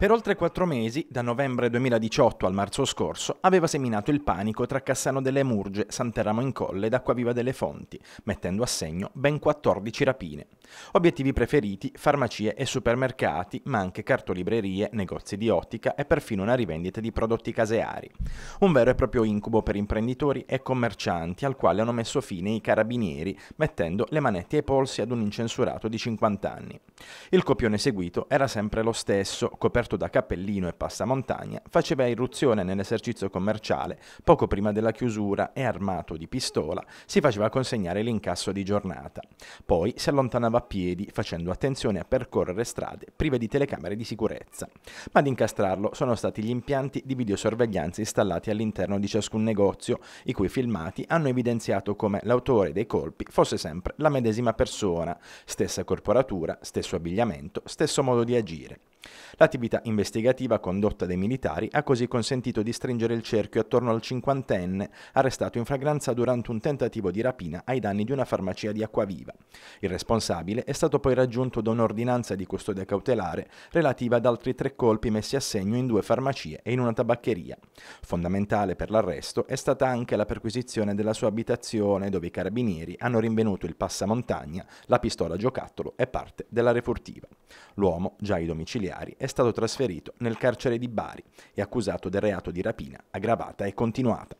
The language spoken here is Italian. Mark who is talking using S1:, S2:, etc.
S1: Per oltre quattro mesi, da novembre 2018 al marzo scorso, aveva seminato il panico tra Cassano delle Murge, Santeramo in Colle ed Acquaviva delle Fonti, mettendo a segno ben 14 rapine. Obiettivi preferiti, farmacie e supermercati, ma anche cartolibrerie, negozi di ottica e perfino una rivendita di prodotti caseari. Un vero e proprio incubo per imprenditori e commercianti al quale hanno messo fine i carabinieri, mettendo le manette ai polsi ad un incensurato di 50 anni. Il copione seguito era sempre lo stesso, coperto coperto da cappellino e passamontagna, faceva irruzione nell'esercizio commerciale poco prima della chiusura e armato di pistola si faceva consegnare l'incasso di giornata. Poi si allontanava a piedi facendo attenzione a percorrere strade prive di telecamere di sicurezza. Ma ad incastrarlo sono stati gli impianti di videosorveglianza installati all'interno di ciascun negozio, i cui filmati hanno evidenziato come l'autore dei colpi fosse sempre la medesima persona, stessa corporatura, stesso abbigliamento, stesso modo di agire. L'attività investigativa condotta dai militari ha così consentito di stringere il cerchio attorno al cinquantenne arrestato in fragranza durante un tentativo di rapina ai danni di una farmacia di Acquaviva. Il responsabile è stato poi raggiunto da un'ordinanza di custodia cautelare relativa ad altri tre colpi messi a segno in due farmacie e in una tabaccheria. Fondamentale per l'arresto è stata anche la perquisizione della sua abitazione dove i carabinieri hanno rinvenuto il passamontagna, la pistola giocattolo e parte della refurtiva. L'uomo, già ai domiciliari, è stato trasferito nel carcere di Bari e accusato del reato di rapina aggravata e continuata.